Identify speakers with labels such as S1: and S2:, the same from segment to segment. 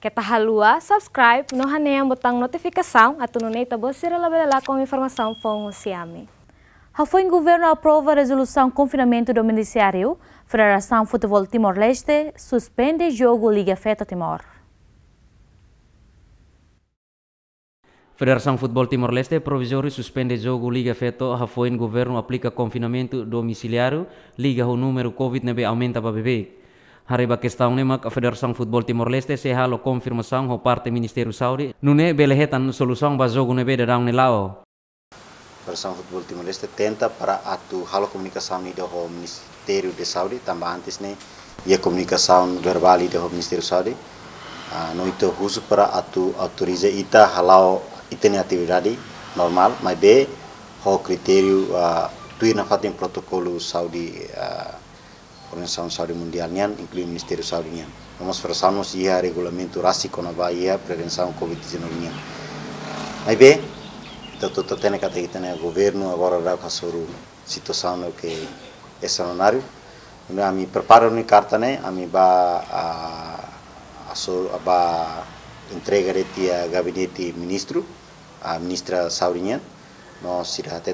S1: Kita tá halua, subscribe, no haneang botang notificação, atununei você labelela com informação fongo siame. Rafoi o governo aprova a resolução confinamento domiciliário, Federação Futebol Timor-Leste suspende jogo Liga Feta Timor. Federação Futebol Timor-Leste provisório suspende jogo Liga Feto, Rafoin governo aplica confinamento domiciliário, liga o número Covid-19 aumenta para bebê. Hari tahun ini mak Federasi Football Timor Leste se lo konfirmasi ho parte Ministério Saudi nune belehetan solução ba gune beda da down lao.
S2: Federasi Football Timor Leste tenta para atu halo komunikasi ni do ho Ministério de Saudi tambah antis ne ia comunicação verbali do ho Ministério Saudi. Uh, ah, no itu khusus para atu autorize ita halau itene atividade normal mas be ho kriteria uh, tuina fatim Saudi uh, Organização Saúde Mundial Nian, incluindo o Ministério da Saúde Nós forçamos o a regulamento RACI na Bahia a prevenção Covid-19 Nian. Mas bem, então estou tendo que até o governo agora dá a sua situação né, que é cenário. Né, ami preparo uma carta né, a ami ba a a ba entrega reti a gabinete ministro, a ministra Saurinha, nós irá até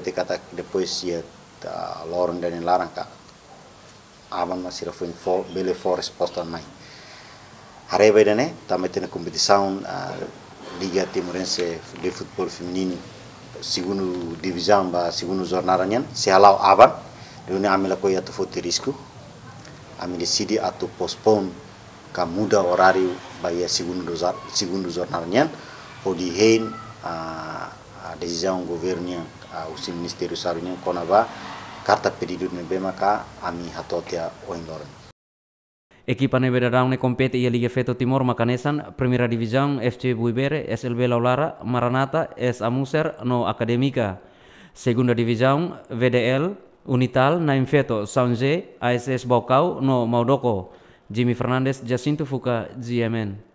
S2: depois ia a Lauren Daniel Laranca. avano si rafu in fo bele fo risposta mai are vedene tamete na competição a liga timorense de futebol feminino segundo divisão ba segundo jornada nyan se halau avan une amela ko yato foti risku ami decidi ato postpone ka muda horario ba ya segundo segundo jornada nyan o di hein a decisão governo nyan o ministério konaba karta pedidun be maka ami hatotia oinoran
S1: Ekipa nebera raune compete ia Liga Feto Timor Makanesan, Primera División, FC Buibere, SLB Laulara, Maranata, S Amuser, no Akademika. Segunda División, VDL, Unital, Naim Feto, Saunze, ASS Bokau, no Maudoko. Jimmy Fernandez, Jacinto Fuka, GMN.